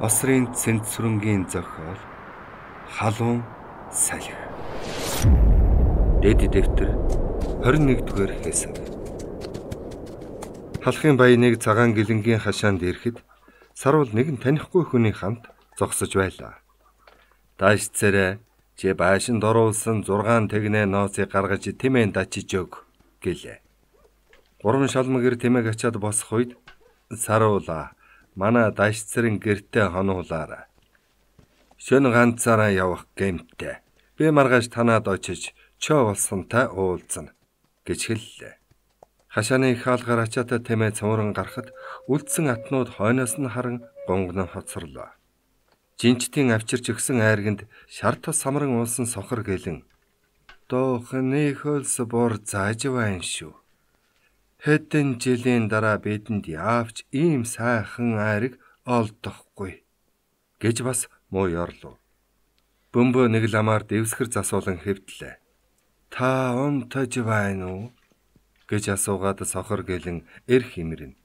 Осрын цэнцрүнгийн зохиол халуун салхи. Дэд дэвтэр 21 дугаар хэсэг. Халахын баяныг цагаан гэлэнгийн хашаанд ирэхэд сарвал нэгэн танихгүй хүний хамт зогсож байлаа. Дааш царэ чи байшин доруулсан 6 тэгнэ ноосыг гаргаж тэмээн дачиж өг гэлээ. Гурван шалмагэр тэмээг ачаад босох үед саруулаа манай дашцрын гэртээ хонуулаарай. Шөн ганцаараа явах гэмтээ. Би маргааш танаад очиж чөө болсонтай уулзна гэж хэллээ. Хашааны хаалгаар ачаатай тэмээ цамуран гарахад үлдсэн атнууд хойноос нь харан гонгон хоцорлоо. Жинчтийн авчирч өгсөн айрганд шар тус самран уусан сохор гэлэн. Доохны хөлс бор зааж байна шүү Хэдэн жилийн дараа бидэнд яавч ийм сайхан айраг олдохгүй гэж бас муу ёрлоо. Бөмбө нэг ламаар дэвсгэр засуулан хэвтлээ. Та унтаж байна уу? гэж асуугаад сохор гэлэн эрх хэмэрнэ.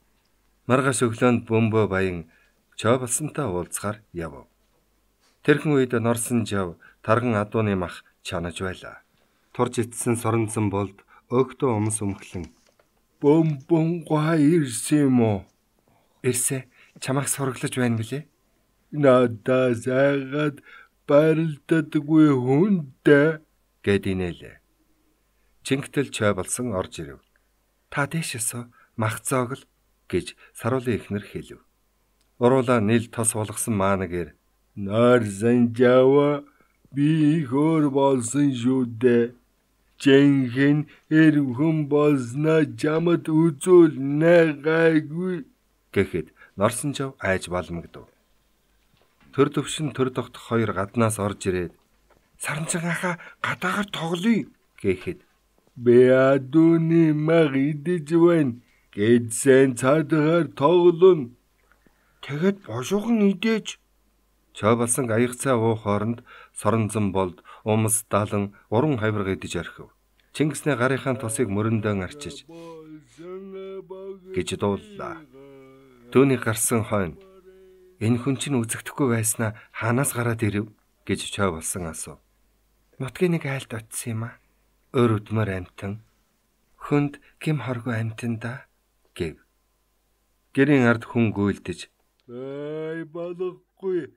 Маргааш өглөөнд бөмбө баян чообсантай уулзгаар явв. Тэрхэн үед норсон жав тарган адууны мах чанаж байлаа. Турж итсэн соронзон болд өгтөө өмс өмхлөн бөмбөнгөө ирсэн юм уу? Ирсэн. Чамайг сураглаж байна гэлээ. Надаа зайгад барилдадгүй хүнтэй гэд инээлээ. Чингтэл чой болсон орж ирэв. Та дэш өсө мах цоогл гэж саруулын ихнэр хэлв. Уруула нийл тос болгосон маанагэр нар занжава би хөр болсон шүү дээ Жэнхэн эрвхэн болсноо чамд үзүүлнэ гайгүй гэхэд норсон чав айж балмагдав. Төр төвшин төр тогтох хоёр гаднаас орж ирээд сарнцгааха гадаагаар тоглоё гэхэд Бэадүни маг идэж байна гэдсэн цаагаар тоглоно. Тэгэд бошуухан идэж чав болсон аягцаа уух хооронд соронзон болд Умс далан уран хавирга идэж архив. Чингисний гарын тосыг мөрөндөө арчиж гэж дууллаа. Төвний гарсан хойно энэ хүн чинь үзэгдэхгүй байснаа хаанаас гараад ирэв гэж чой болсон асуу. Нутгийн нэг айлд очсон юм а. Өөр өдмөр амтан хүнд гим хоргүй амтанда гэв. Гэрийн ард хүн гүйлдэж "Ай болохгүй"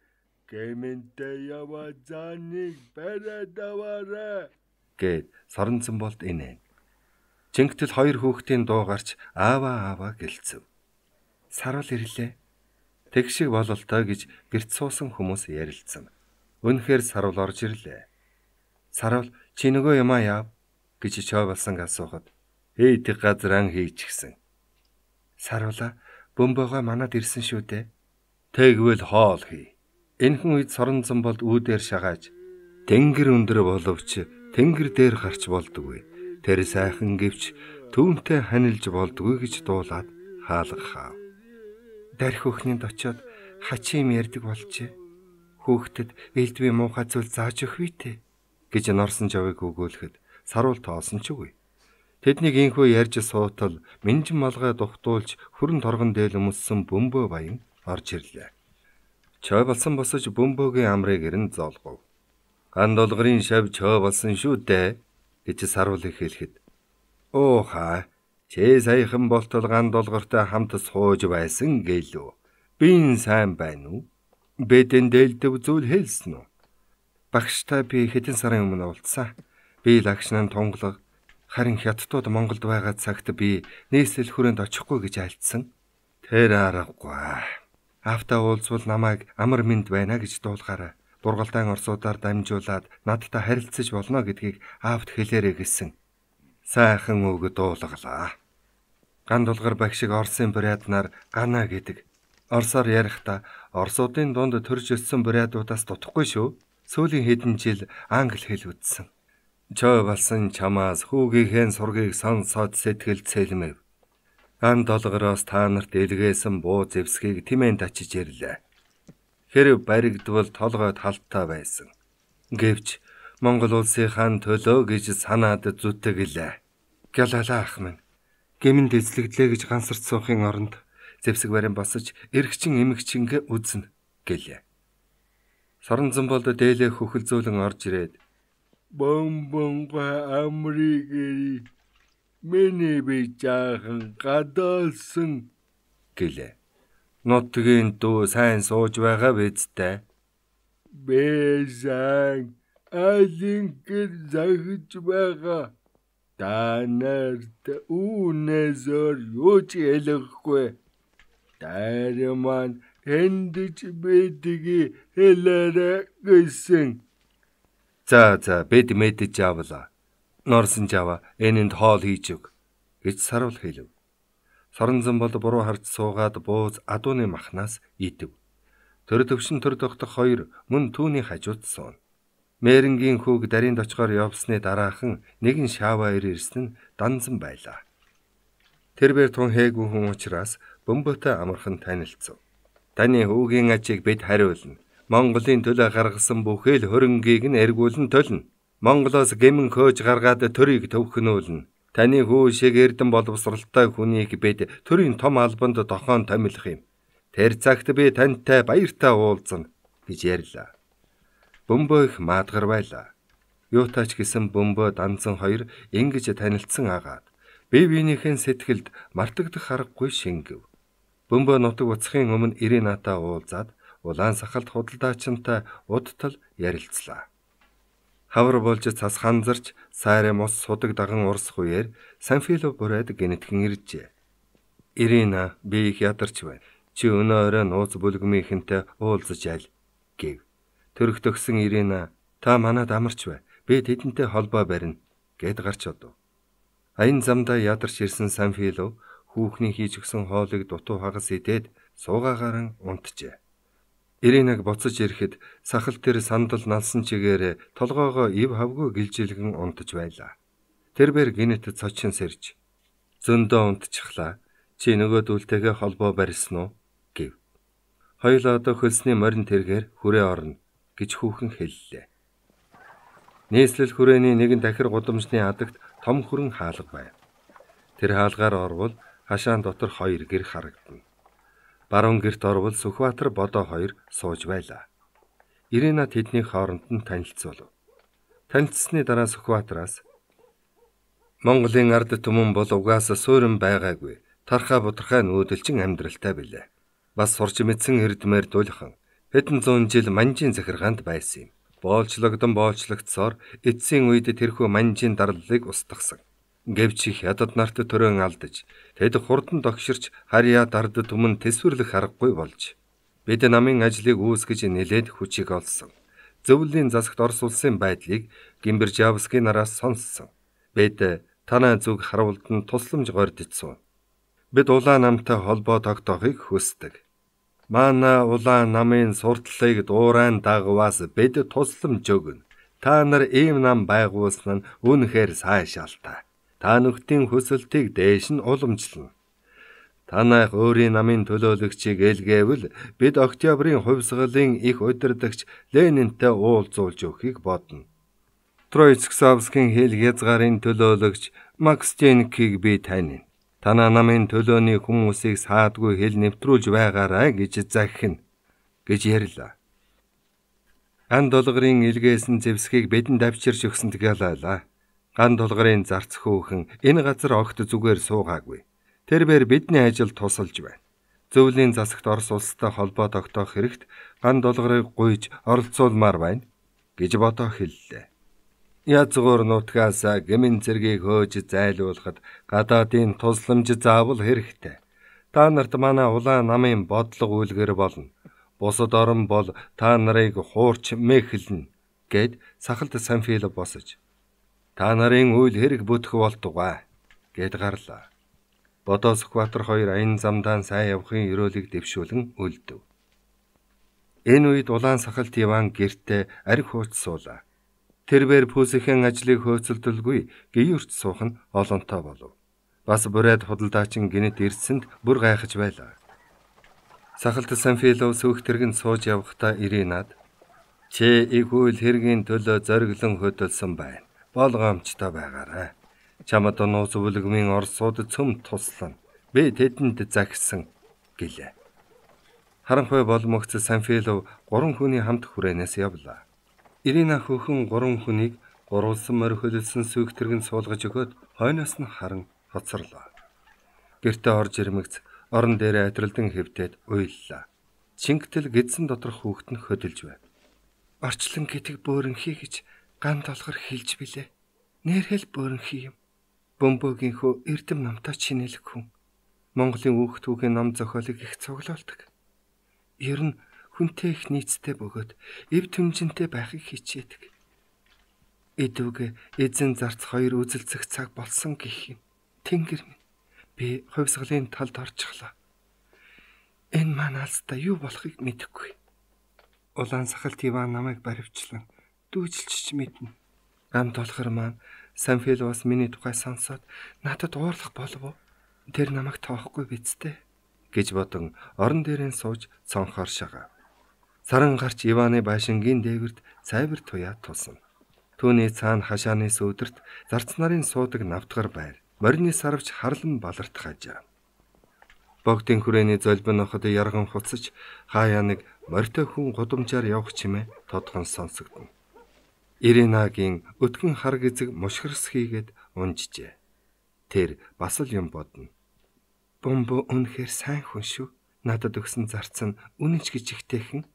Гэмэнтэй яваа заныг барадаваарэ гэд соронцон болд инээн. Чингтэл хоёр хүүхдийн дуу гарч аава аава гэлцэв. Сарвал ирлээ. Тэг шиг бололтой гэж гэрт суусан хүмүүс ярилцсан. Үнэхээр сарвал орж ирлээ. Сарвал чи нөгөө юмаа яав гэж чой болсон асуухад эй тэг газар ан хийж гисэн. Сарвала бөмбөгөө манад ирсэн шүү дээ. Тэгвэл хоол хий Энхэн үед соронзон бол үүдээр шагааж тэнгэр өндөр боловч тэнгэр дээр гарч болдгүй. Тэр сайхан гівч түүнтэй ханилж болдгүй гэж дуулаад хаалгахав. Дарх өхнөнд очиод хачим ярддаг болжээ. Хүүхдэд элдвээ муухай зүйл зааж өгвээ те гэж норсон жавыг өгөөлөхөд саруул тоолсон ч үгүй. Тэднийг инхүү ярьж суутал минжин малгай духтуулж хөрөн торгон дээл өмссөн бөмбөө баян орж ирлээ. Чой болсон босож бөмбөгийн амрыг ирэн зоолгов. Ган долгорын шав чой болсон шүү дээ гэж сарвал хэлэхэд. Оо хаа Чээ саяхан болтол ган долгортой хамт сууж байсан гэлөө. Би н сайн байна уу? Бэдэн дэлдэв зүйл хэлсэн үү? Багштай би хэдэн сарын өмнө уулзсан. Би лагшнаа тунглаг харин хятадууд Монголд байгаа цагт би нийслэл хүрээнд очихгүй гэж альцсан. Тэр аргагүй. Аавтай уулзвал намайг амар мэд байна гэж дуулгаарай. Дургалтайн орсуудаар дамжуулаад надтай харилцаж болно гэдгийг аавд хэлээрэй гэсэн. Сайхан өгд дуулглаа. Ган дулгар багшиг Орсын бурайднаар гана гэдэг. Орсоор ярихдаа Орсуудын дунд төрж өссөн бурайдуудаас дутхгүй шүү. Сүүлийн хэдэн жил англи хэл үздсэн. Чой болсон чамаас хүүгийнхээ сургийг сонсоод сэтгэл цэлмэв. Ан долгороос та нарт илгээсэн буу зэвсгийг тэмээн тачиж ирлээ. Хэрв баригдвал толгойд халттай байсан. Гэвч Монгол улсынхаа төлөө гэж санаад зүтгэл. Гялалаа ах минь. Гэмэн дэцлэгдлээ гэж ганцардсуухын оронд зэвсэг барин босож эргчин эмгчингээ үзнэ гэлээ. Сорон зомболд дээлээ хөхөлзөөлөн орж ирээд бом бом ба амригэй Миний би жаахан гадаалсан гэлээ. Нутгийн дүү сайн сууж байгаа биз дээ. Бэзэн алингэр захиж байгаа. Танарт үнэзөр юу ч хэлэхгүй. Дайр маань эндэж бэдгийг хэлээрэ гэсэн. За за бэд мэдэж явлаа. Норсон Жава энэнд хоол хийж өг гэж сарвал хэлв. Соронзон бол буруу харж суугаад бууз адууны махнаас идэв. Төр төвшин төр тогтох хоёр мөн түүний хажууд суун. Мэрингийн хүүг дарийн дочгоор явсны дараахан нэгэн шава ирсэн нь данзан байлаа. Тэр бэр тун хээгүй хүн учраас бөмбөтэй амархан танилцв. Таны хүүгийн ажийг бид хариулна. Монголын төлөө гаргасан бүхэл хөрөнгийг нь эргүүлэн төлнө Монголоос гэмэн хөөж гаргаад төрийг төвхнөөлнө. Таны хүү шиг эрдэн боловсралтай хүнийг бед төрийн том албанд дохоон томилох юм. Тэр цагт би тантай баяртай уулзна гэж ярьлаа. Бөмбөөх маадгар байлаа. Юутач гэсэн бөмбөө данцан хоёр ингэж танилцсан агаад бие биенийхэн сэтгэлд мартагдах аргагүй шингэв. Бөмбөө нутаг уцхын өмнө Иринатаа уулзаад улаан сахалт худалдаачинтай удтал ярилцлаа. Хавар болж цас ханзарч сайрэ мос судаг даган урс хуяар Санфило бурайд гинэтхэн иржээ. Ирина би их ядарч байна. Чи өнөө орой нууц бүлгмийнхэнтэй уулзаж айл гэв. Төрөхтөгсөн Ирина та манад амарч бай. Би тэдэнтэй холбоо барина гэд гарч одов. Аян замдаа ядарч ирсэн Санфило хүүхний хийж өгсөн хоолыг дутуу хагас идээд суугаагаараа унтжээ. Иринаг буцаж ирэхэд сахал тэр сандал налсан чигээр толгоогоо ив хавгүй гэлжилгэн унтж байлаа. Тэр бэр гинэт цочин сэрж зөндөө унтчихлаа. Чи нөгөө дүүлтэйгээ холбоо барьсан уу гэв. Хоёул одоо хөлсний морин тэргээр хүрээ орно гэж хүүхэн хэллээ. Нийслэл хүрээний нэгэн дахир гудамжны адагт том хөрөн хаалга байв. Тэр хаалгаар орвол хашаан дотор хоёр гэр харагдана баруун герт орвол Сүхбаатар бодоо хоёр сууж байлаа. Ирена тэдний хооронд нь танилцуулав. Танилцсны дараа Сүхбаатараас Монголын ард түмэн бол угаасаа суурин байгаагүй тархаа бутрахаа нүүдэлчин амьдралтай билээ. Бас сурч мэдсэн эрдмээр дуулхан хэдэн зуун жил манжийн захиргаанд байсан юм. Боолчлогдсон боолчлогдсоор эцсийн үед тэрхүү манжийн дарлалыг устгасан гэвч их ядад нарт төрөн алдаж тэд хурдан тогширч харьяа дард түмэн төсвөрлөх аргагүй болж бид намын ажлыг үүсгэж нэлээд хүчийг олсон. Зөвлөлийн засагт Орос улсын байдлыг Гимбержавскийн нараас сонссон. Бид танай зүг харуулдан тусламж гордцсон. Бид улаан намтай холбоо тогтоохыг хүсдэг. Манай улаан намын сурталыг дуурайн дагваас бид тусламж өгнө. Та нар ийм нам байгуулсан нь үнэхээр сайн шалтгаан та нүхтийн хүсэлтийг дээш нь уламжлана. Танайх өөрийн намын төлөөлөгчийг ээлгээвэл бид октябрийн хувьсгалын их удирдагч Ленинтэй уулзуулж өгөхийг бодно. Троицксавскийн хэл хязгаарын төлөөлөгч Макстенкийг би таних. Танаа намын төлөөний хүмүүсийг саадгүй хэл нэвтрүүлж байгаарай гэж захин гэж ярьлаа. Ан долгорын илгээсэн зэвсгийг бидэнд авчирч өгсөн тгэлээлаа. Ган тулгарын зарц хөөхөн энэ газар огт зүгээр суугаагүй. Тэр бэр бидний ажил тусалж байна. Зөвлийн засагт Орос улстай холбоо тогтоох хэрэгт ган тулгарыг гуйж оролцуулмаар байна гэж бодоо хэллээ. Язгуур нутгаас гмин зэргийг хөөж зайлуулахад гадаадын тусламж заавал хэрэгтэй. Та нарт манай улаан намын бодлого үйлгэр болно. Бусад орон бол та нарыг хуурч мэхэлнэ гэд сахалт Санфило босож Та нарын үйл хэрэг бүтэх болтугай гэд гарлаа. Бодоос Экватор хоёр аян замдаа сайн явахын ёроолыг дэвшүүлэн үлдэв. Энэ үед улаан сахалт Иван гертэ ариг хууч суулаа. Тэрвэр пүүсхэн ажлыг хөөцөлдөлгүй гүйвэрт суух нь олонтоо болов. Бас бурайд худалдаачин гинэт ирсэнд бүр гайхаж байлаа. Сахалт Санфилов сүүх тэрэгт сууж явхдаа Иринад "Чи их үйл хэргийн төлөө зориглон хөдөлсөн байна болгоомжтой байгаарай. Чамд нууц өвлөгмийн орсууд цөм туслана. Би тэдэнд загсан гэлээ. Харанхуй болмогц Санфилов гурван хүний хамт хүрээнээс явлаа. Ирина хөхөн гурван хүнийг гурвалсан морь хөлсөн сүйгтэргэн суулгаж өгөөд хойноос нь харан хоцорлоо. Гэртэ орж ирмэгц орон дээрээ атралдан хөвтөд уйллаа. Чингтэл гидсэн доторх хүүхэд нь хөдөлж байв. Орчлон гитэг бөөрөнхий гэж гам толгор хилж билээ. Нэрхэл бөөрнхий юм. Бөмбөгийнхөө эрдэм намтай чинэлэг хүн. Монголын үх түүхийн ном зохиолыг их цуглуулдаг. Ер нь хүнтэй их нийцтэй бөгөөд эв түнжинтэй байхыг хичээдэг. Эдүг эзэн зарц хоёр үзэлцэх цаг болсон гэх юм. Тэнгэр минь би хувьсгалын талд орчихлоо. Энэ маань алстаа юу болохыг мэдэхгүй. Улаан сахалт Иван намайг баривчлан дүүжилч мэднэ. Гамт болохоор маань Самфил бас миний тухай сонсоод надад уурлах болов уу? Тэр намайг тоохгүй биз дээ гэж бодон орон дээрээ сууж цонхоор шагаа. Саран гарч Иваны байшингийн дээвэрт цайвар туяа тулсан. Түүний цаана хашааны сөөдөрт зарц нарын суудаг навтгар байр. Морины сарвч харлан баларт хажаа. Богдын хүрээний золбин оход ярган хуцаж хаяа нэг морьтой хүн гудамжаар явах чимээ тодгон сонсогдно. Иринагийн өтгөн хар гизэг мушгирс хийгээд унжжээ. Тэр бас л юм бодно. Бомбо үнэхээр сайн хүн шүү. Надад өгсөн зарц нь үнэнч гэж ихтэйхэн.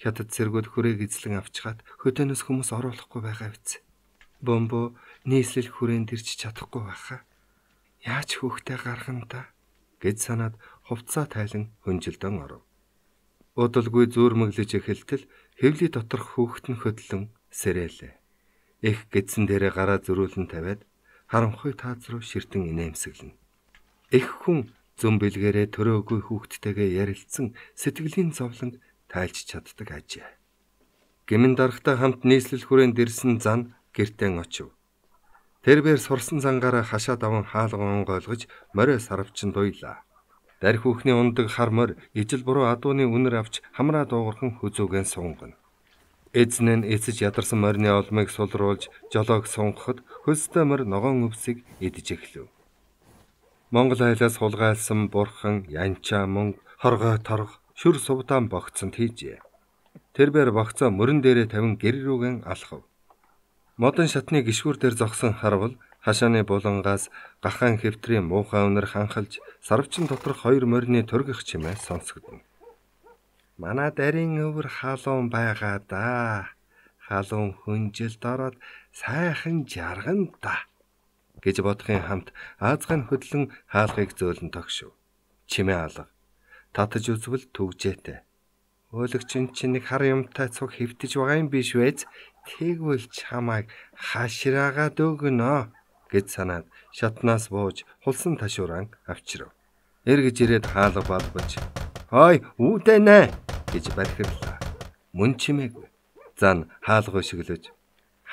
Хятад цэргүүд хүрээг эзлэн авчгаад хөтөнөөс хүмүүс оруулахгүй байгаа биз. Бомбо нийслэл хүрээнд ирж чадахгүй байхаа. Яаж хөөхтэй гаргана та гэж санаад хувцаа тайлан хөнжилдөн оров. Удалгүй зөөрмөглөж эхэлтэл хэвлийн доторх хөөхт нь хөдлөн сэрээлээ. Эх гэдсэн дээрээ гараа зөрүүлэн тавиад харанхуй таац руу ширтэн инээмсэглэнэ. Эх хүн зөм бэлгээрээ төрөөгүй хүүхдтэйгээ ярилцсан сэтгэлийн зовлонд тайлж чаддаг ажээ. Гимэн дарахтай хамт нийслэл хүрээнд ирсэн зан гертэн очив. Тэр бээр сурсан зангаараа хашаа даван хаалган онгойлгож морио сарвчин дуйлаа. Дарь хүүхний ундаг хармор ижил буруу адууны үнэр авч хамраа дуугархан хөзөөгэн сунгана. Эзэн нь эцэж ядарсан морины олмыг сулруулж жолоог сунгахад хөлстэй морь ногоон өвсийг идэж эхлэв. Монгол айлаас хулгайлсан бурхан, янчаа мөнгө, хоргоо торг, шүр сувдаан богцонд хийжээ. Тэрээр богцоо мөрөн дээрээ тавин гэр рүүгэн алхав. Модон шатны гişгүүр дээр зогсон харвал хашааны булангаас гахаан хэвтрийн муухай өнөр ханхалж сарвчин доторх хоёр морины төргөх чимээ сонсогдно. Манай дарийн өвөр халуун байгаа да. Халуун хүнжилд ороод сайхан жаргана да гэж бодохын хамт Аазган хөдлөн хаалгыг зөөлөн тогшив. Чимээ алга. Татж үзвэл төгжээтэй. Өөлөгч нь чи нэг хар юмтай цуг хөвтөж байгаа юм биш вэ? Тэгвэл чамайг хашраагаад өгнө гэж санаад шатнаас бууж хулсан ташууран авчирв. Эргэж ирээд хаалга балбаж Хой үүдэнэ гэж бархирлаа. Мөн чимээгүй. Зан хаалга өшиглөж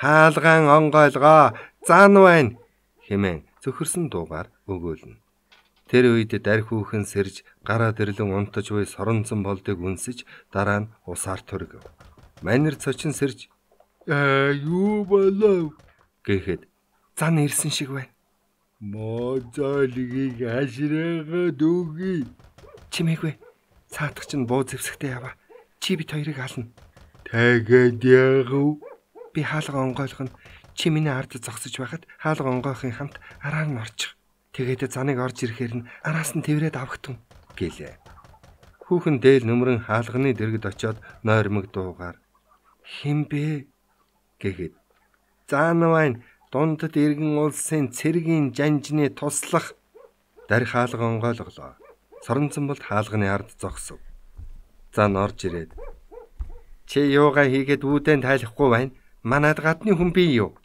хаалгаан онгойлгоо зан байна хэмээн зөвхөрсөн дуугаар өгөөлнө. Тэр үед дархиүхэн сэрж гараа дэрлэн унтаж буй соронзон болдыг үнсэж дараа нь усаар төргөв. Манер цочин сэрж аа э, юу болов гэхэд зан ирсэн шиг байна. Мозолгийг хашраа дүүгий чимээгвэ Цаатах чинь буу зэвсэгтэй яваа. Чи бит хоёрыг ална. Тагаад яг уу? Би хаалга онгойлгоно. Чи миний ард зогсож байхад хаалга онгойхын хамт араар нь орчих. Тэгээд заныг орж ирэхээр нь араас нь тэврээд авахтун гэлээ. Хүүхэн дээл нөмрөн хаалганы дэргэд очиод нойрмог дуугаар химбэ гэхэд заанавайн дундад иргэн улсын цэргийн жанжны туслах дарь хаалга онгойлголоо. Соронцонболт хаалганы ард зогсов. За норж ирээд чи юугаа хийгээд үүдэн тайлахгүй байна? Манад гадны хүн би юу?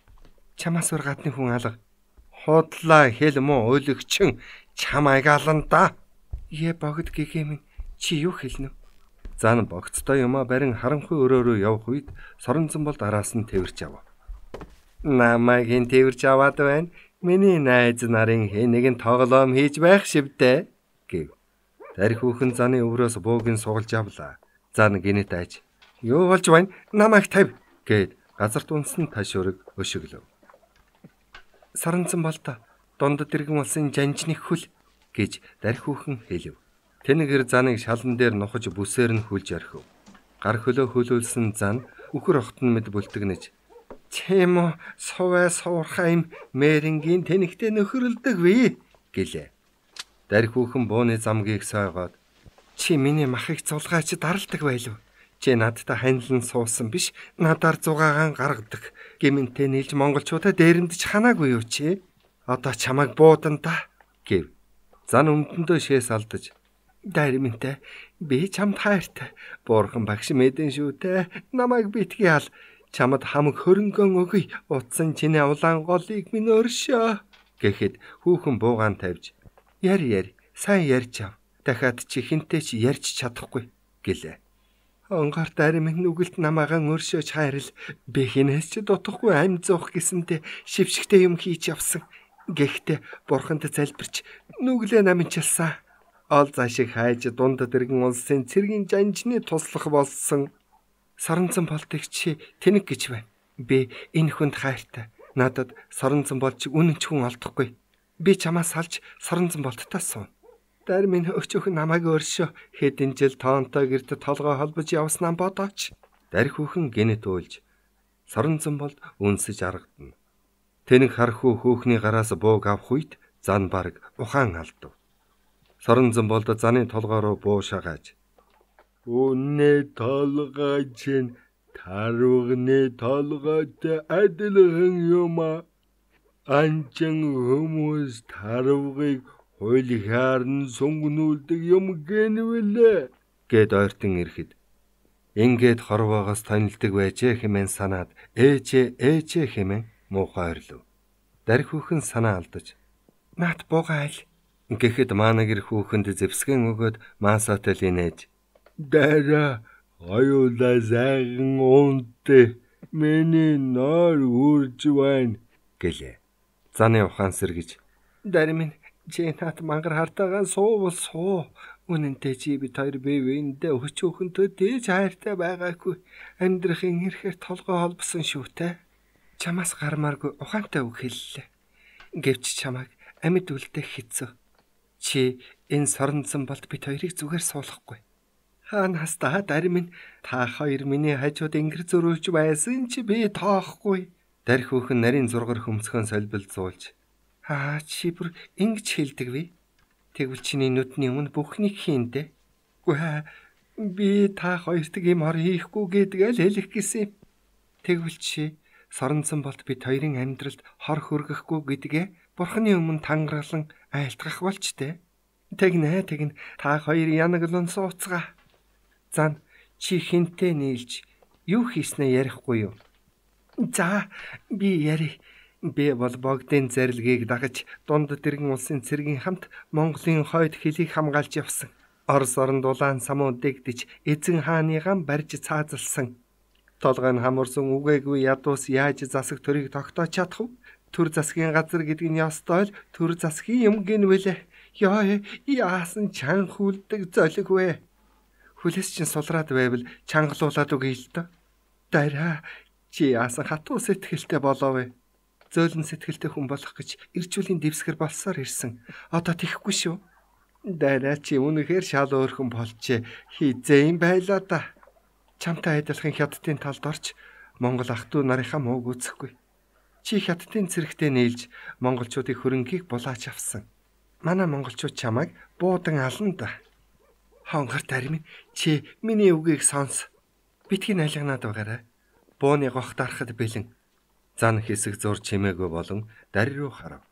Чамаас өөр гадны хүн алга. Худлаа хэл мөн ойлгчин чам агаалан да. Е богд гэхэмэн чи юу хэлнэ? Зан богцтой юм а барин харанхуй өрөө рүү явх үед соронзон бол араас нь тэрч ав. Намайг энэ тэрч аваад байна. Миний найз нарын хэ нэгэн тоглоом хийж байх шивдэ гэв. Тарих хүүхэн заны өврөөс буугийн сугалж явлаа. Зан гинэт айж. Юу болж байна? Намайг тавь гэд газарт унсан таш өрөг өшөглөв. Саранцан балта дундад иргэн болсон жанжны хөл гэж дарх хүүхэн хэлв. Тэнэгэр заныг шалан дээр нухаж бүсээр нь хүлж орхив. Гар хөлөө хөлөөлсөн зан үхэр охтон мэд бүлтгнэж "Тэм үү, суваа суурхаа юм, мэрингийн тэнэгтэй нөхөрлөдөг вэ?" гэлээ. Дарь хүүхэн бууны замгийг сойгоод чи миний махыг цулгаач даралдаг байлуу. Чи надтай ханилан суусан биш, надаар зугаагаан гаргадаг. Гиминтэ нийлж монголчуудаа дээрэмдэж ханаагүй юу чи? Одоо чамайг буудан та гэв. Зан өмдөндөө шээс алдаж Дариминтэй би чамд хайртай. Буурхан багш мэдэн шүү те. Намайг битгий ал. Чамд хамаг хөрөнгөн өгье. Утсан чиний улаан голыг минь өршөө гэхэд хүүхэн буугаан тавьж Яр яр, сайн ярьж ав. Дахиад чи хинтээ ч ярьж чадахгүй гэлээ. Онгорт ари минь нүгэлт намаагаан өршөөж хайрл би хинээс ч дутахгүй амь зуух гэсэнтэй шившгтэй юм хийж явсан. Гэхдээ бурханд залбирч нүглээ намчилсан. Ол заашиг хайж дунд дэрэгэн улсын цэргийн жанжны туслах болсон. Саранцан болтыгч тэнэг гэж байна. Би энэ хүнд хайртай. Надад саранцан болч үнэнч хүн алдахгүй би чамаас салж соронзон болттой суув. Дайр минь өчөөх намайг өршөө хэдэн жил тоонтой гэрт толгой холбож явснаа бодооч. Дарь хүүхэн гинэт үйлж соронзон болд үнсэж аргадна. Тэнэг хархүү хүүхний гараас бууг авах үед зан баг ухаан алдав. Соронзон болд заны толгой руу буу шагааж Үнэ толгой чинь тарууны толгойтой адилхан юм аа анчин хүмүүс тарвыг хуулихаар нь сүнгнүүлдэг юм гэнэвэлээ гэд ойртон ирэхэд ингээд хорвоогоос танилдаг байжээ хэмээн санаад ээжээ ээжээ хэмээн муухай ойрлов. Дарх хүүхэн санаа алдаж "Наат буугайл" гэхэд маана гэр хүүхэнд зэвсгэн өгөөд маасаатай л инээж "Дараа хоёулаа сайхан унт. Миний нор үрж байна" гэлээ. Заны ухаан сэргэж. Даримин чи нат мангар хартагаан суувал суу. Үнэнтэй чи бид хоёр бэвэндээ өч өхөнтөө дээж хайртай байгаагүй. Амьдрахын хэрхээр толгой холбосон шүүтэй. Чамаас гармааргүй ухаантай үг хэллээ. Гэвч чамайг амьд үлдэх хэцүү. Чи энэ соронцсон болт бид хоёрыг зүгээр суулгахгүй. Хаан хастаа даримин та хоёр миний хажууд ингэр зөрүүлж байсан чи би тоохгүй. Дарх хөөхн нарийн зургаар хөмсгөн солбилд суулж "Аа чи бүр ингэж хэлдэг вэ? Тэгвэл чиний нүдний өмнө бүхнийг хийн дээ. Гү би та хоёрт юм хор хийхгүй гэдгээл хэлэх гэсэн юм. Тэгвэл чи соронцсон болт би хоёрын амьдралд хор хөргөхгүй гэдгээ бурхны өмнө тангаглан айлтгах болч дээ. Тэгнэ тэгнэ та хоёр янаглан сууцгаа. Зан чи хинтээ нийлж юу хийснэ ярихгүй юу? За би яри. Би бол богдын зарилгийг дагаж дунд дэргэн улсын цэргийн хамт Монголын хойд хөлийг хамгаалж явсан. Орос оронд улаан самуу дэгдэж эзэн хааныгаа барьж цаазалсан. Толгой нь хамарсан үгээгүй ядуус яаж засаг төрийг тогтоож чадах вэ? Төр засгийн газар гэдэг нь ёстой л төр засгийн юм гинвэлээ. Ёо яасан чан хүлдэг золиг вэ? Хүлээс чинь сулраад байвал чангалуулаад үгүй л доо. Дараа Чи яасан хатуу сэтгэлтэй болов вэ? Зөөлөн сэтгэлтэй хүн болох гэж ирчүүлийн дэвсгэр болсоор ирсэн. Одоо тэхгүй шүү. Дайраа чи үнэхээр шал өөрхөн болжээ. Хизээ юм байла да. Чамтай айдлахын хятадын талд орч Монгол ах トゥ нарынхаа мууг үзэхгүй. Чи хятадын цэрэгтээ нээлж монголчуудын хөрөнгийг булаач авсан. Манай монголчууд чамайг буудан ална да. Хонгор тарим чи миний үгийг сонс. Битгий айлганаад байгаарай. Бууны гох дарахад бэлэн зан хэсэг зур чимээгүй болон дарь руу харав.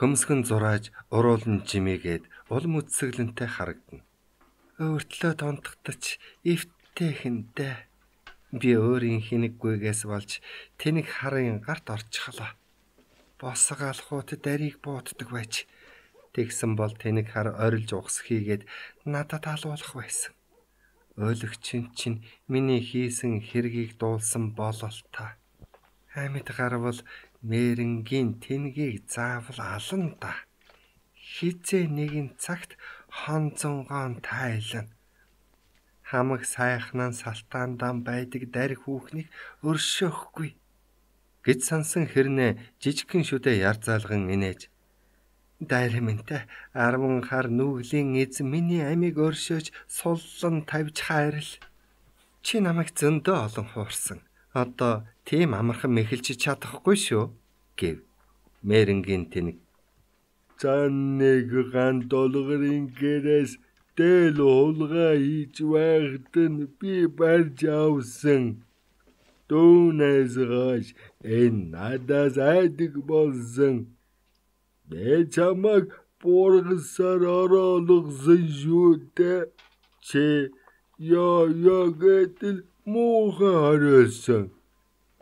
Хөмсгөн зурааж уруулн чимээгээд улам үцсгэлэнтэй харагдана. Өөртлөө тонтогтч эвттэй хинтэ. Би өөрийн хинэггүйгээс болж тэнэг харын гарт орчихлоо. Босго алхуут дарийг буутдаг байж тэгсэн бол тэнэг хар орилж ухс хийгээд надад алуулах байсан. Ойлгочин чинь миний хийсэн хэргийг дуулсан болол та. Хамид гарвал мэрэнгийн тэнгийг заавал алан да. Хизээ нэгэн цагт хон зунгоон тайлна. Хамаг сайхнан салтаандан байдаг дарь хүүхнийг өршөөхгүй гэж сансан хэрнээ жижигхэн шүдэ яр залган инээж дайрамтай арван хар нүглийн эз миний амийг өршөөж суллан тавьж хайрл чи намайг зөндөө олон хуурсан одоо тийм амархан мэхэлж чадахгүй шүү гэв мэрэнгийн тэнэг цан нэг ган долгорын гэрээс дээл уулгаа хийж байхад нь би барьж авсан дүүнээс гаш энэ надаас айдаг болсон Би чамайг буургасаар ороолгосон шүү дээ. Чи ёо ёо гэтэл муухан хариулсан.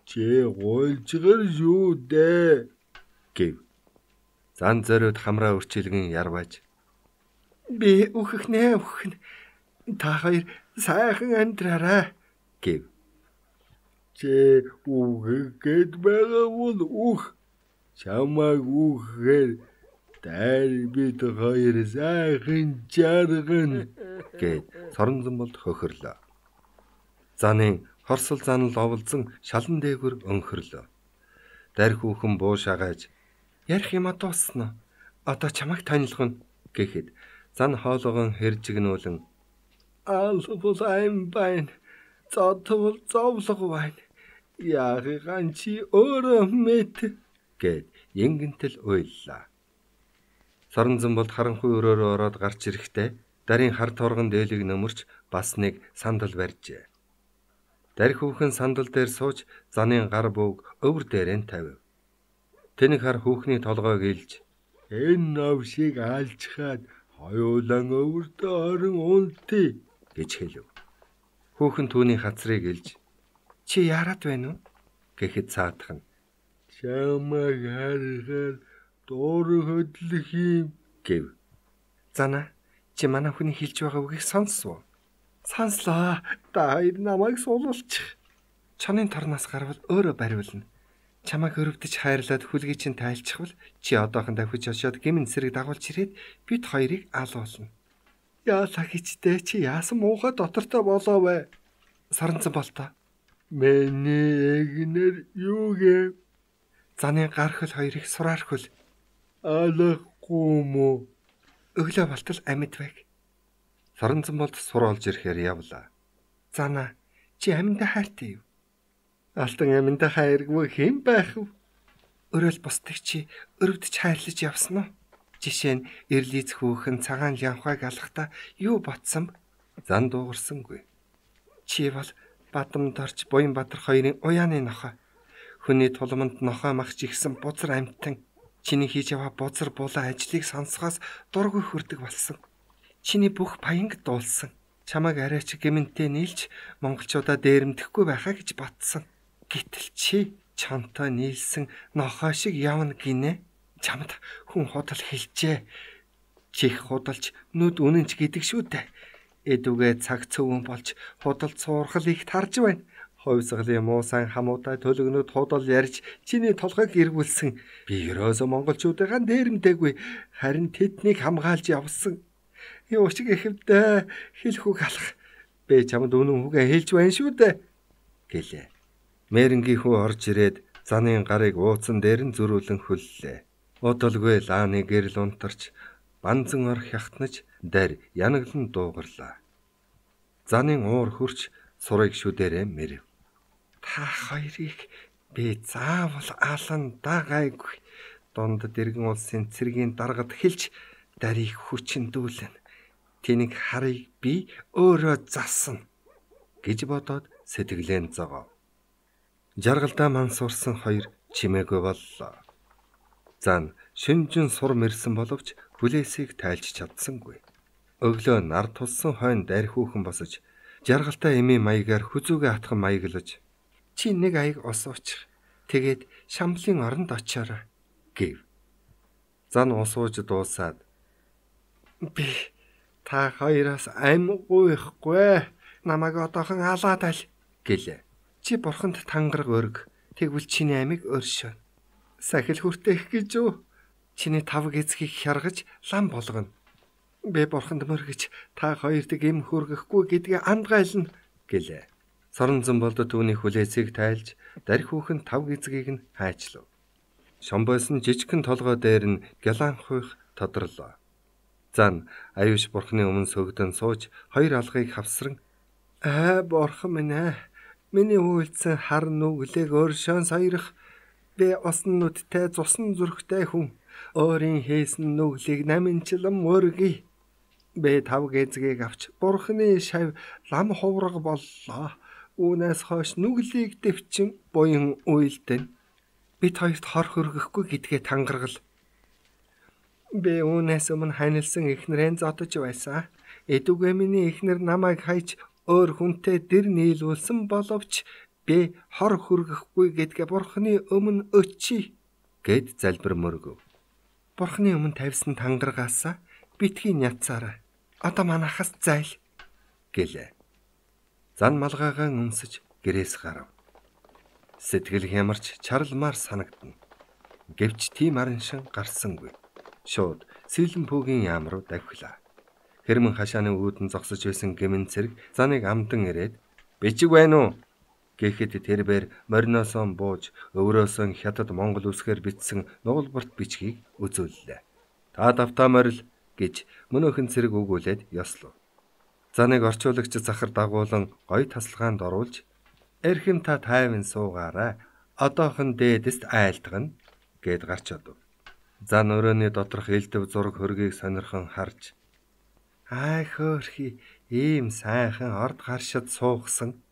Чи гуйлчгэр шүү дээ гэв. Зан зориуд хамраа өрчилгөн ярваж би үхэхнэ үхэн та хоёр сайхан амьдраарай гэв. Чи үгэгэд байгаа бол үх чамаагүй гэхээр дайр бид хоёр сайхан жаргана гэд соронзон бол хөхөрлөө. Занын хорсол зан л оволзон шалан дээгүр өнхөрлөө. Дарь хүүхэн буушаагааж ярих юм а дууснаа. Одоо чамайг танилцгана гэхэд зан хоолоогоо хэржигнүүлэн албул айн байн зотвол зовлог байн яг ганчи өөрөө мэд гээд ингэнтэл уйллаа. Саранзан бол харанхуй өрөөрөө ороод гарч ирэхдээ дарийн хар торгон дээлийг нөмөрч бас нэг сандал барьжээ. Дарь хүүхэн сандал дээр сууж занын гар бууг өвөр дээрэн тавив. Тэнийг хар хүүхний толгойг илж энэ навшийг аалчхаад хоёулан өвөртөө орон унтий гэж хэлв. Хүүхэн түүний хацрыг илж чи яарад байна уу гэхэд цаатах нь чамаг харахаар дуур хөдлөх юм гэв. Зана чи манай хүний хэлж байгаа үгийг сонссоо. Сонслоо. Та хоёр намайг суулулчих. Чонын тарнаас гарвал өөрөө бариулна. Чамайг өрөвдөж хайрлаад хүлгийг чинь тайлчихвал чи одоохондоо хүч хошоод гимн зэрэг дагуулж ирээд бид хоёрыг алуулна. Яа сахичтэй чи яасан муухай дотортой болоо вэ? Саранцан бол та. Миний эгнэр юу гэв? Заны гар хөл хоёр их сураар хөл. Алахгүй юм уу? Өглөө болтол амьд байг. Саранзан болд сур олж ирэхээр явлаа. Зана чи амьдаа хайртай юу? Алтан амьдаа хайргүй хэн байх вэ? Өрөөл бусдаг чи өрөвдөж хайрлаж явсан уу? Жишээ нь эрлиц хүүхэн цагаан лявхайг алхахдаа юу ботсон? Зан дуугарсангүй. Чи бол бадамд орч буян бадар хоёрын уяаны нохо Хүний тулманд нохой махч ихсэн бузар амттан чиний хийж яваа бузар булаа ажлыг сонсохоос дургүй хүрдэг болсон. Чиний бүх паянг дуулсан. Чамайг арайч гэмнтэй нийлж монголчуудаа дээрэмдэхгүй байхаа гэж батсан. Гэтэл чи чамтай нийлсэн нохой шиг явна гинэ. Чамд хүн худал хэлжээ. Чих худалж нүд үнэнч гэдэг шүү дээ. Эдүгээ цаг цөвөн болж худалд суурхал их тарж байна Ховьсгалын муу сан хамуутай төлөгнөд худал ярьж чиний толгойг эргүүлсэн. Би ерөөсөө монголчуудаа дээрэмдэггүй харин тэднийг хамгаалж явсан. Юу ч гэхэвдээ хэлэх үг алах. Бэ чамд үнэн үгээ хэлж байна шүү дээ гэлээ. Мэрнгийнхүү орж ирээд занын гарыг ууцсан дээр нь зөрүүлэн хөллөө. Удалгүй лааны гэрэл унтарч банзан ор хяхтнаж дарь янаглан дуугарлаа. Занын уур хөрч сурыг шүдэрэ мэрэв та хоёрыг би заавал алан дагайгүй дунд дэргэн улсын цэргийн даргад хэлж дарыг хүчндүүлэн тэнийг харыг би өөрөө засна гэж бодоод сэтгэлэн зогоо. Жаргалдаа мансуурсан хоёр чимээгүй боллоо. Зан шинжэн сур мэрсэн боловч хүлээсийг тайлж чадсангүй. Өглөө нар тулсан хойно дарь хүүхэн босож жаргалтай эми маягаар хүзүүгээ атхан маяглаж Чи нэг аяг ус уучих. Тэгээд шамлын оронд очиорой гэв. Зан ус ууж дуусаад би та хоёроос амгүй ихгүй ээ. Намайг одоохон алаад аль гэлээ. Чи бурханд тангараг өрг. Тэгвэл чиний амийг өршөө. Сахил хүртэх гэж юу? Чиний тав гэцгийг хяргаж лам болгоно. Би бурханд мөргөж та хоёрт гэм хүргэхгүй гэдгийг андгайлна гэлээ. Саранзан болдо түүний хүлээцийг тайлж, дарь хүүхэн тав гизгийг нь хайчлав. Шомбойс нь жижигхэн толгой дээр нь гялан хуйх тодорлоо. Зан аюуш бурхны өмнө сөгдөн сууж хоёр алгыг хавсран аа «Э, бурхан минь ээ миний үйлцэн хар нүглэг өршөөн саярах би усн нүдтэй цусан зүрхтэй хүн өөрийн хийсэн нүглийг наминчлан мөргий бэ тав гэзгийг авч бурхны шав лам хувраг боллоо Үүнээс хойш нүглийг дэвчин буян үйлдэн бит хоёрт хор хөргөхгүй гэдгээ тангаргал. Би үүнээс өмнө ханилсан эхнэрэн зодож байсан. Эдүгээ миний эхнэр намайг хайж өөр хүнтэй дэр нийлүүлсэн боловч би хор хөргөхгүй гэдгээ бурхны өмнө өчий гэд залбир мөргөв. Бурхны өмнө тавьсан тангаргаасаа битгий няцаараа. Одоо манахас зайл гэлээ. Зан малгайгаан өнсөж гэрээс гарав. Сэтгэл хямарч чаралмаар санагдана. Гэвч тийм араншин гарсангүй. Шууд сэлэн пүүгийн яам руу давхилаа. Хэрмэн хашааны үүдэн зогсож байсан гэмэн цэрэг заныг амдан ирээд бичиг байна уу гэхэд тэрээр мориноосоо бууж өврөөсөн хятад монгол үсгээр бичсэн нугалбарт бичгийг үзүүллээ. Та давтаа морил гэж мөнөөхөн цэрэг өгүүлээд ёслов. За нэг орчуулагч захар дагуулan гоё тасалгаанд оруулж "Эрхэм та тайван суугаарай. Одоохон дээдэст айлтгана" гэд гарч одов. За нөрөөний доторх элдв зураг хөргийг сонирхон харж "Аа хөөрхи ийм сайхан орд гаршид суухсан"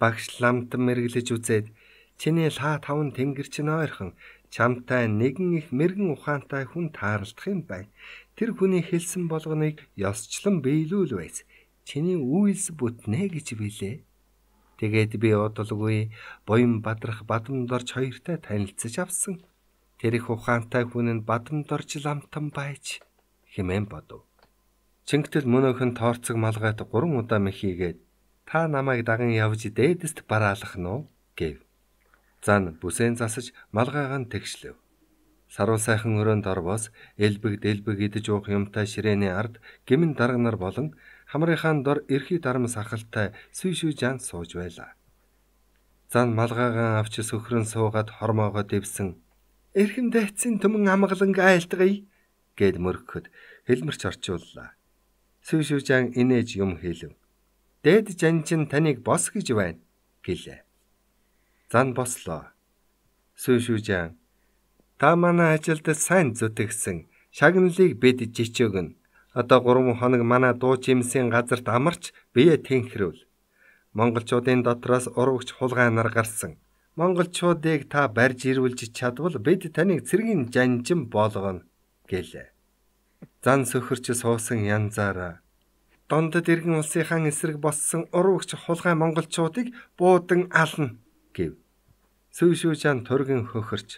багш ламт мэрглэж үзээд чиний лаа таван тэнгэрч нь ойрхон чамтай нэгэн их мэрэгэн ухаантай хүн тааралдах юм байна. Тэр хүний хэлсэн болгоныг ёсчлон биелүүл байс чиний үйлс бүтнэ гэж билээ. Тэгээд би удалгүй буян бадрах бадамдорч хоёртай танилцаж авсан. Тэр их ухаантай хүн нь бадамдорч ламтан байж хэмээн бодов. Чингтэл мөнөөхөн тоорцог малгаад 3 удаа мэхийгээд та намайг даган явж дээдэст бараалах нь гэв. Зан бүсэн засаж малгайгаан тэгшлэв. Саруу сайхан өрөөнд орвоос элбэг дэлбэг идэж уух юмтай ширээний ард гимэн дарга нар болон хамрынхаа дор эрхий дарам сахалтай сүйшүү жан сууж байлаа. Зан малгаагаан авч сөхрөн суугаад хормоогоо дэвсэн. Эрхэм дайцсан түмэн амгаланг айлтгая гэд мөргөхөд хэлмэрч орчууллаа. Сүйшүү жан инээж юм хэлв. Дээд жан чинь таныг бос гэж байна гэлээ. Зан бослоо. Сүйшүү жан та манай ажилд сайн зүтгэсэн шагналыг бид жичөөгнө Одоо 3 хоног манай дуу жимсийн газарт амарч бие тэнхрүүл. Монголчуудын дотроос урвч хулгай нар гарсан. Монголчуудыг та барьж ирүүлж чадвал бид таныг цэргийн жанжин болгоно гэлээ. Зан сөхөрч суусан янзаараа дондод иргэн улсынхаа эсрэг боссон урвч хулгай монголчуудыг буудан ална гэв. Сүйшүүжан тургин хөхөрч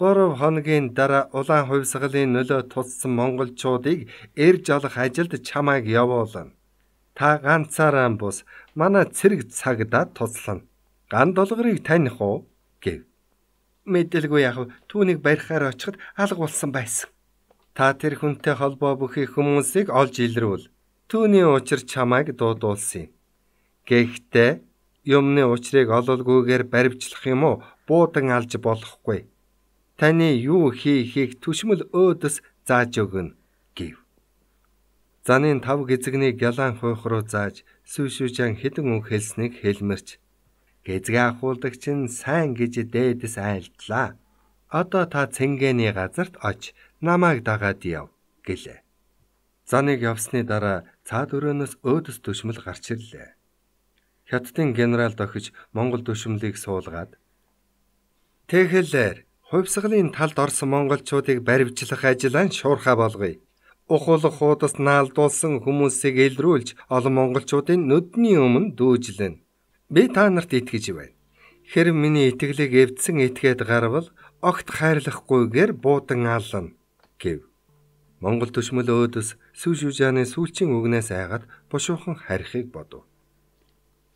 3 хоногийн дараа улаан хувьсгалын нөлөө туссан монголчуудыг эрж олох ажилд чамайг явуулна. Та ганцаараа бус манай цэрэг цагдаа туслана. Ган долгорыг таних уу гэв. Мэдээлгүй яхав түүнийг барихаар очиход алга болсон байсан. Та тэр хүнтэй холбоо бүхий хүмүүсийг олж илрүүл. Түүний учир чамайг дуудуулсан юм. Гэхдээ юмны учрыг ололгүйгээр баривчлах юм уу? Буудан алж болохгүй таны юу хийхийг түшмэл өөдөөс зааж өгнө гэв. Занын тав гэзэгнийг ялан хойх руу зааж сүүшүүжэн хідэн үг хэлснийг хэлмэрч гэзгээ ахуулдагч нь сайн гэж дээдэс айлтлаа. Одоо та цэнгэний газарт оч намайг дагаад яв гэлээ. Заныг явсны дараа цаад өрөөнөөс өөдөөс түшмэл гарч ирлээ. Хятадын генерал дохиж Монгол төшмлийг суулгаад "Тэхэлэр хувьсгалын талд орсон монголчуудыг баривчлах ажиллаан шуурхаа болгоё. Ухуулах хуудас наалдуулсан хүмүүсийг илрүүлж олон монголчуудын нүдний өмнө дүүжлэн. Би та нарт итгэж байна. Хэрв миний итгэлийг эвдсэн итгээд гарвал огт хайрлахгүйгээр буудан аллана гэв. Монгол төшмөл өөдөөс Сүшүжааны сүүлчийн үгнээс айгаад бушуухан харихыг бодов.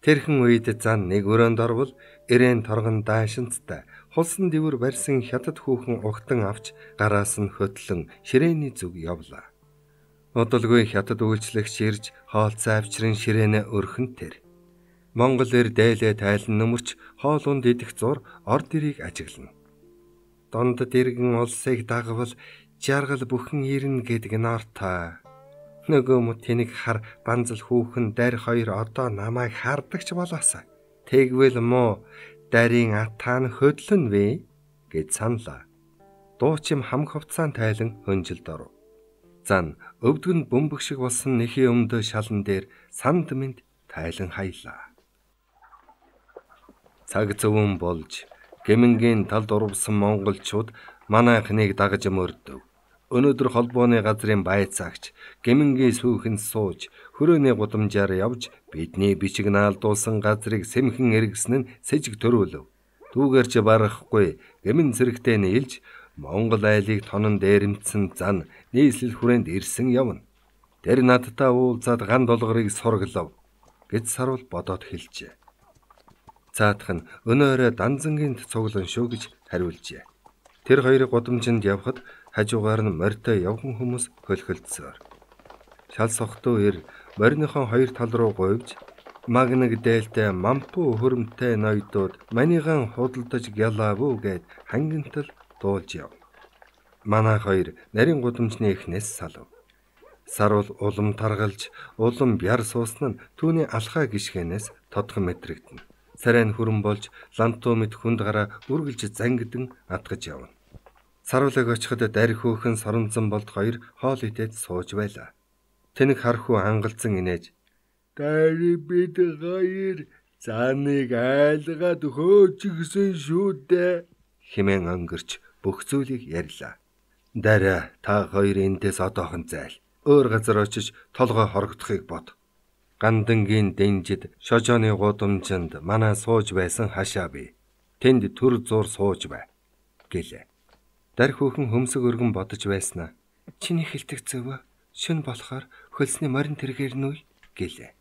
Тэрхэн үед зан нэг өрөөнд орвол ирээн торгон даашинцтай Холсон дэвэр барьсан хятад хүүхэн огтон авч гараас нь хөтлөн ширээний зүг явлаа. Одолгүй хятад үйлчлэгч ирж хоолцоо авчрын ширээнэ өрхөн тэр. Монгол эр дээлээ тайлан нөмөрч хоол унд идэх зур орд ирийг ажиглана. Дондод иргэн улсыг дагвал жаргал бүхэн ирнэ гэдэг нартаа. Нөгөө мөт тэнийг хар банзал хүүхэн дайр хоёр одоо намайг хардагч болоосаа. Тэгвэл муу Дайрын атаан хөдлөн вэ гэж санала. Дуучим хамх хувцаан тайлан хөнжилд орв. Зан өвдгөн бөмбөг шиг болсон нэхийн өмдөө шалан дээр санд минт тайлан хаялаа. Цаг зөвөн болж гэмингийн талд урвсан монголчууд манай анхныг дагаж мөрдөв. Өнөөдөр холбооны газрын байцаагч Гэмингийн сүүхэн сууж хөрөөний гудамжаар явж бидний бичиг наалдуулсан газрыг сэмхэн эргэсэн нь с ิจ г төрүүлв. Түүгээр ч барахгүй Гэмин зэрэгтэй нийлж Монгол айлыг тонон дээрэмдсэн зан нийслэл хүрээнд ирсэн явна. Тэр надтай уулзаад ган долгорыг сурглав гэж сарвал бодоод хэлжээ. Заатах нь өнөөрэ данзангийн цуглан шүү гэж хариулжээ. Тэр хоёрыг гудамжинд явхад хажуугаар нь морьтой явхан хүмүүс хөлхөлдсөөр. Шал сохтуу ир морьныхон хоёр тал руу говьж магнаг дээлтэй мампу хөрөмтэй ноёдууд манийхан худалдаж гялав уу гэд хангинтал дуулж яв. Манай хоёр нарийн гудамжны эхнээс салв. Сарул улам таргалж, улам бяр суусан нь түүний алхаа гიშгэнээс тодхон мэдрэгдэнэ. Сарайн хүрэн болж лантуу мэд хүнд гараа үргэлж зангидэн атгаж явна. Сарвлаг очиход дарь хөөхөн соромзон болд хоёр хоол идээд сууж байлаа. Тэнэг хархүү ангалзан инээж "Дари бид хоёр заныг айлгаад хөөч гисэн шүү дээ" хэмээн өнгөрч бүх зүйлийг ярьлаа. "Дараа та хоёр эндээс одоохон зайл. Өөр газар очиж толгой хорогдохыг бод." Гандангийн дэнжид шожооны гудамжинд манай сууж байсан хашаа бий. Тэнд төр зур сууж бай гэлээ. Дар хөөхөн хөмсг өргөн бодож байснаа. Чиний хилтэг зөвөө шин болохоор хөлсний морин тэргээр нүй гэлээ.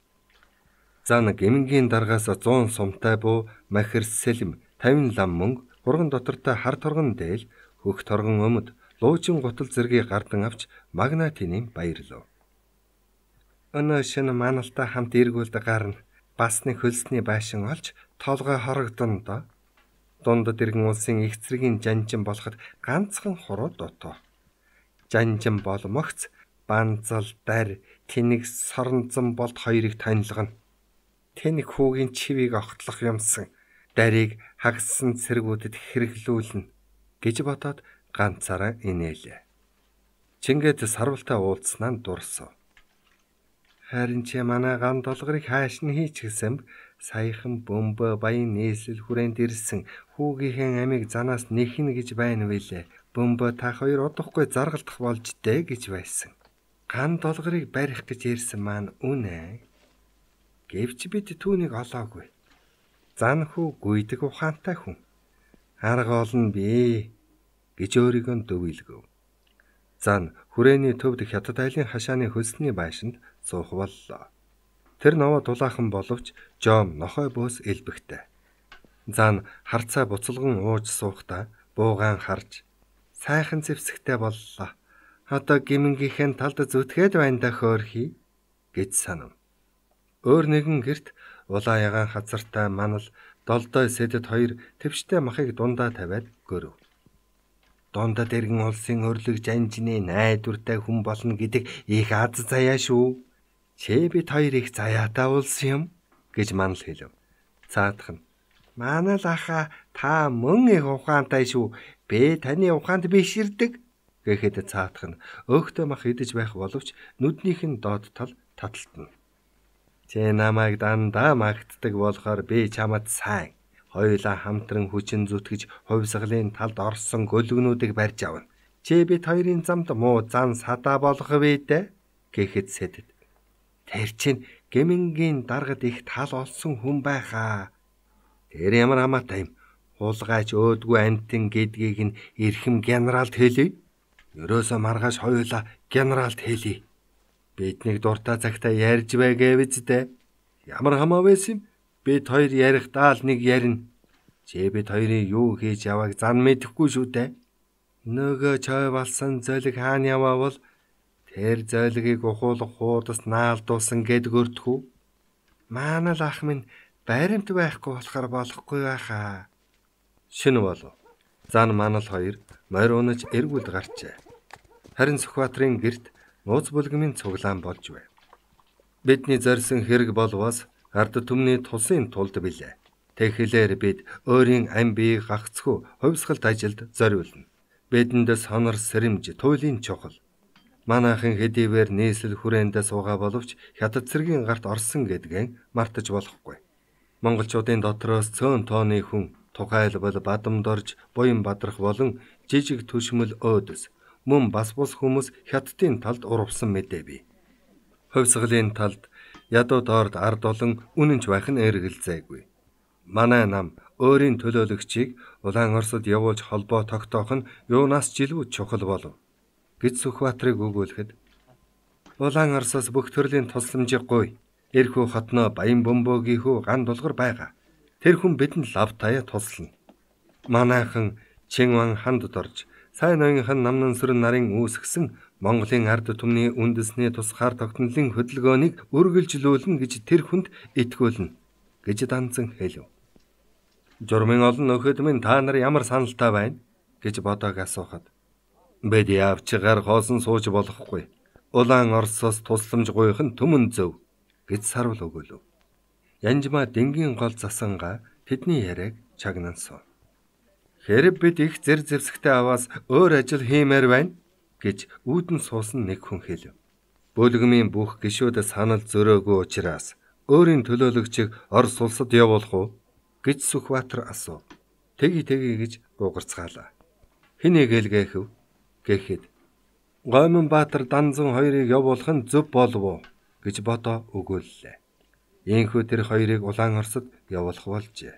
Зана гимнгийн даргаас 100 сумтай буу махэр сэлэм 50 лам мөнгө хурган дотортой хар торгон дээл хөх торгон өмд луучин гутал зэргийг гардан авч магна тэнийн баярлав. Өнөө шинэ маналтай хамт эргүүлд гарна. Бас нэг хөлсний байшин олж толгой хорогдоно да дундад иргэн улсын их зэргийн жанжин болоход ганцхан хуруу дотоо. Жанжин болмогц банзал дарь тэнэг сорнзан болд хоёрыг танилгана. Тэнэг хүүгийн чивийг огтлох юмсан дарыг хагссан цэргүүдэд хэрэглүүлнэ гэж бодоод ганцаараа инээлээ. Чингээд сарвалтай уулзсанаа дурсав. Харин чи манай ган долгорыг хааш нь хийчихсэн саяхан бөмбө баян нийслэл хүрээнд ирсэн Хүүгийнхэн амийг занаас нэхнэ гэж байна вэлээ. Бөмбө та хоёр удахгүй заргалдах болж дээ гэж байсан. Ган долгорыг барих гэж ярьсан маань үнэ ээ. Гэвч бид түүнийг олоогүй. Зан хүү гүйдэг ухаантай хүн. Арга олно бие гэж өөрийгөө дөвилгөв. Зан хүрээний төвд хятад айлын хашааны хөлсний байшинд суух боллоо. Тэр ново дулаахан боловч Жом нохой бөөс элбэгтэй. Зан харцаа буцалган ууж суухдаа буугаан харж сайхан зэвсэгтэй боллоо. Одоо гимнгийнхэн талд зүтгээд байна да хөөрхий гэж санав. Өөр нэгэн герт улаан ягаан хазартай манал долдой сэдэд хоёр төвчтэй махыг дундаа тавиад гөрөв. Дундад иргэн улсын өрлөг жанжны найдвартай хүн болно гэдэг их аз заяа шүү. Чэ бид хоёр их заяатай улс юм гэж манал хэлв. Цаадах нь Манай л аха та мөн их ухаантай шүү. Бэ таны ухаанд биширдэг гэхэд цаатах нь өөхтэй мах идэж байх боловч нүднийх нь доод тал таталтна. Тэ намайг дандаа магтдаг болохоор би чамд сайн. Хоёулаа хамтран хүчин зүтгэж хувьсгалын талд орсон гөлгнүүдийг барьж авна. Чи бид хоёрын замд муу зан садаа болох вэ дээ гэхэд сэтэд. Тэр чинь гэмингийн даргад их тал олсон хүн байхаа Тэр ямар хамаатай юм. Хулгайч өөдгөө амтэн гэдгийг нь эрхэм генералд хэлий. Өрөөсөө маргааш хоёулаа генералд хэлий. Биднийг дуртай цагтаа ярьж байгээ биз дээ. Ямар хамаагүй юм. Бид хоёр ярихдаа л нэг ярина. Чи бид хоёрын юу хийж явааг зан мэдэхгүй шүү дээ. Нөгөө чой болсон зөлиг хаана яваа бол тэр зөлгийг ухуулах хуудас наалдуулсан гэд гөртхүү. Манай л ах минь байрамт байхгүй болохоор болохгүй байхаа. Шинэ болов. Зан манал хоёр морь унаж эргүүл гарчээ. Харин Сүхбаатарын герт нууц бүлгмийн цуглаан болж байв. Бидний зорьсон хэрэг болвоос ард түмний тусын тулд билээ. Тэгэхлээр бид өөрийн ам бие гагцгүй хувьсгалт ажилд зориулна. Бидэнд сонор сэрэмж туйлын чухал. Манайхан хэдийгээр нийслэл хүрээндээ суугаа боловч хятад цэргийн гарт орсон гэдгээ мартаж болохгүй монголчуудын дотроос цөөн тооны хүн тухайлбал бадамдорж буян бадрах болон жижиг төшмөл өөдс мөн бас бус хүмүүс хятадын талд урвсан мэдээ бий. Хувьсгалын талд ядуу доорд ард олон үнэнч байх нь эргэлзээгүй. Манай нам өөрийн төлөөлөгчийг Улаан Оросод явуулж холбоо тогтоох нь юунаас жилүүд чухал болов. Гэц Сүхбаатарыг өгөөлөхөд Улаан Оросоос бүх төрлийн тусламжийг гуй Эрхүү хотноо Баян бөмбөгийнхүү ган дулгар байгаа. Тэр хүн бидэнд лав таяа туслана. Манайхан Чинван ханд дорж сайн ноёнхан намнан сүрэн нарын үүсгсэн Монголын ард түмний үндэсний тусгаар тогтнолын хөдөлгөөнийг үргэлжлүүлнэ гэж тэр хүнд итгүүлнэ гэж данцан хэлв. Журмын олон нөхөд минь та нар ямар саналтай байна гэж бодог асуухад бид явчгаар хоосон сууж болохгүй. Улаан Оросоос тусламж гуйх нь түмэн зөв гэж сарвал өгөөлөв. Янжма дэнгийн гол засанга тэдний яриаг чагнан суув. Хэрэг бид их зэр зэвсэгтэй аваас өөр ажил хиймээр байна гэж үүдэн суусан нэг хүн хэлв. Бөлгмийн бүх гişүүд санал зөрөөгүй учраас өөрийн төлөөлөгчийг Орос улсад явуулах уу гэж Сүхбаатар асуув. Тэги тэги гэж уугарцгаалаа. Хинэ гэлгээхв гэхэд Гомон Баатар данзан хоёрыг явуулах нь зөв болов уу гэж бодо өгөөллээ. Ийхүү тэр хоёрыг улаан орсод явуулах болжээ.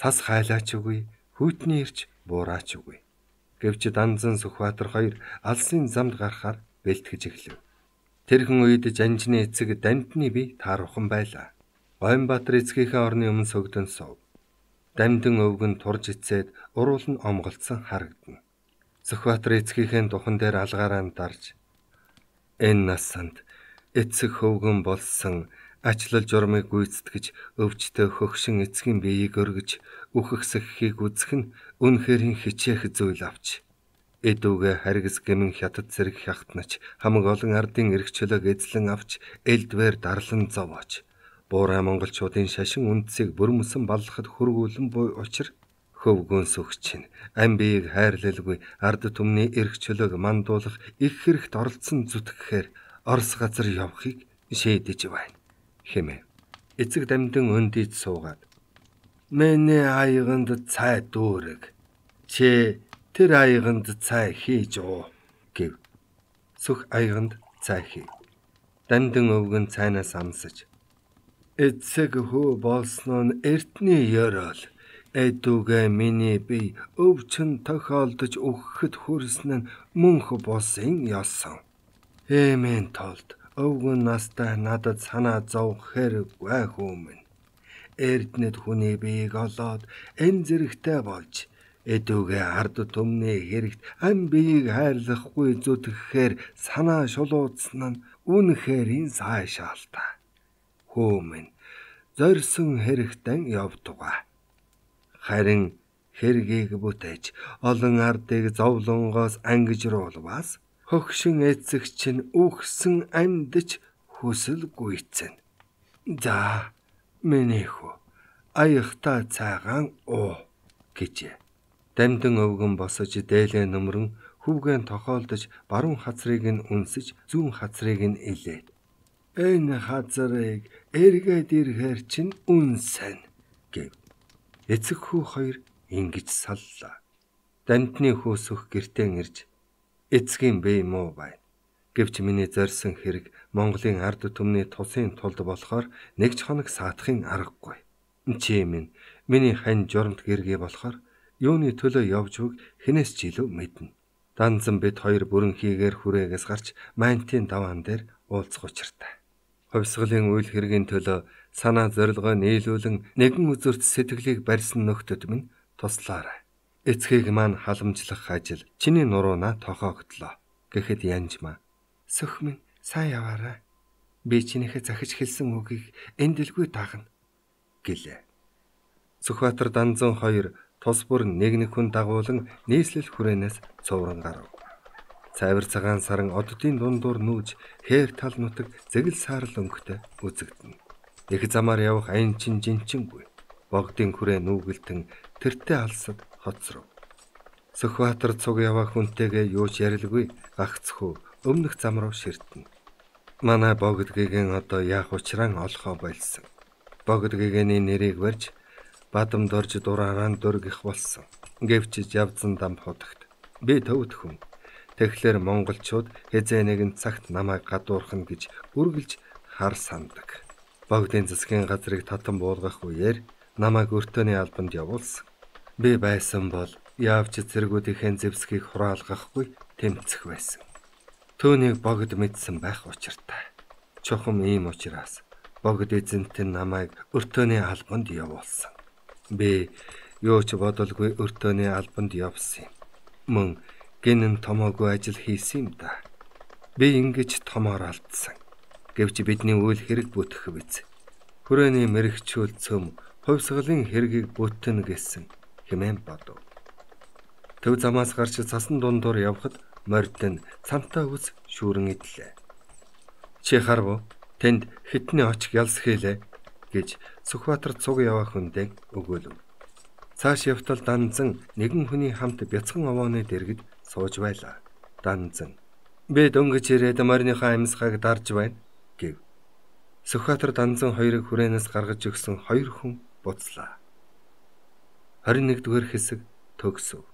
Цас хайлаач үгүй, хүйтний ирч буураач үгүй. Гэвч Данзан Сүхбаатар хоёр алсын замд гарахаар бэлтгэж эхлэв. Тэрхэн үед жанжны эцэг Дамтны би таархан байлаа. Гоимбаатар эцгийнхээ орны өмнө сөгдөн суув. Дамтэн өвгөн турж эцээд уруул нь омголцсон харагдана. Сүхбаатар эцгийнхээ духан дээр алгаараа дарж энэ насанд эцэг хөвгөн болсон ачлал журмыг гүйцэтгэж өвчтөй хөгшин эцгийн биеийг өргөж үхэгсэхийг үзэх нь үнэхээр хичээх зүйл авч эдүүгээ харгас гэмэн хятад зэрэг хягтнач хамаг олон ардын эрхчлөг эзлэн авч элдвэр дарлан зовооч буурай монголчуудын шашин үндсийг бүрмөсөн баллахад хөргүүлэн буй учир хөвгөн сүгчин ам биеийг хайрлалгүй ард түмний эрхчлөг мандуулах их хэрэгт оролцсон зүтгэхээр Орос газар явахыг шийдэж байна хэмэв. Эцэг дамдын өндийд суугаад "Миний аяганд цай дүүрэг. Чи тэр аяганд цай хийж уу" гэв. Сүх аяганд цай хийв. Дамдын өвгөн цайнаас амсаж "Эцэг хөө болсон нь эртний ёрол" эдүүгээ миний бие өвчин тохиолдож өгөхөд хүрсэн нь мөнх босын ёсон Эмэн толд өвгөн настай надад санаа зовх хэрэггүй хүмүүс. Эрдэнэт хүний биеийг олоод энэ зэрэгтэй болж эдүүгээ ард түмний хэрэгт ам биеийг хайрлахгүй зүтгэхээр санаа шулуудсан нь үнэхээр энэ сайшаалтай. Хүмүүс зорьсон хэрэгтэн явдгаа. Харин хэргийг бүтээж олон ардыг зовлонгоос ангиж руу улваас хөгшин эцэг чинь үхсэн амьдч хүсэлгүйцэн. За миний хүү аяхта цагаан уу гэжээ. Дамдын өвгөн босож дээлээ нөмрөн хүүгэн тохоолдож баруун хацрыг нь үнсэж зүүн хацрыг нь илээд. Энэ хацрыг эргээд ирэхэр чинь үн сайн гэв. Эцэг хүү хоёр ингэж саллаа. Дамтны хөөсөх гертэн ирж эцгийн бэ юм уу байна. Гэвч миний зорьсон хэрэг Монголын ард түмний тусын тулд болохоор нэг ч хоног саатахын аргагүй. Чи минь миний хань журамт гэргий болохоор юуны төлөө явж бүг хинээс ч илүү мэднэ. Данзан бид хоёр бүрэн хийгээр хүрээгээс гарч мантийн даваан дээр уулзах учиртай. Хувьсгалын үйл хэргийн төлөө санаа зорилгоо нийлүүлэн нэгэн үзүүрт сэтгэлийг барьсан нөхдөд минь туслаарай. Эцгийг маань халамжлах ажил чиний нуруунаа тохоогдлоо гэхэд янж маа. Сөх минь сайн яваарай. Би чинийхээ захиж хэлсэн үгийг эндлгүй дагна гэлээ. Сүхбаатар данзан 2 тус бүр нэг нэг хүн дагуулan нийслэл хүрээнээс цувран гарав. Цайвар цагаан саран оддын дундуур нүүж хээр тал нутаг зэгэл саарл өнгөтэй үзэгдэнэ. Их замаар явах айн чин жинчэнгүй. Богдын хүрээ нүүгэлтэн тэртээ алсад хоц руу. Сөхбаатар цуг яваа хүнтэйгээ юу ч ярилгүй гагцхүү өмнөх зам руу ширтэнэ. Манай богдгийн одоо яах учраа олохоо болсон. Богдгийн нэрийг барьж бадам дорж дураараа дөргих болсон. Гэвчиж явзан дам хотогт. Би төвд хүн. Тэгэхээр монголчууд хязээ нэгэн цагт намайг гадуурхна гэж үргэлж хар сандаг. Богдын засгийн газрыг татан буулгах үеэр намайг өртөөний албанд явуулсан. Би байсан бол явж зэргүүдийнхээ зэвсгийг хураалгахгүй тэмцэх байсан. Төвнийг богд мэдсэн байх учиртай. Чухам ийм учраас богд эзэнт нь намайг өртөөний албанд явуулсан. Би юу ч бодолгүй өртөөний албанд явсан юм. Мөн гинэн томоогүй ажил хийсэн юм да. Би ингэж томоор алдсан. Гэвч бидний үйл хэрэг бүтэх биз. Хүрээний мэрэгчүүл цөм хувьсгалын хэргийг бүтэн гэсэн хэмээн бодов. Төв замаас гарч цасан дундуур явхад морьд нь цамтаа үс шүүрэн идлээ. Чи харв тэнд хитний очих ялс хийлээ гэж Сүхбаатар цуг яваа хүндээ өгөөлөв. Цааш явтал данзан нэгэн хүний хамт бяцхан овооны дэргэд сууж байлаа. Данзан би дөнгөж ирээд морьныхаа амьсгаг дарж байна гэв. Сүхбаатар данзан хоёрыг хүрээнээс гаргаж өгсөн хоёр хүн буцлаа. 21 дугаар хэсэг төгсөв.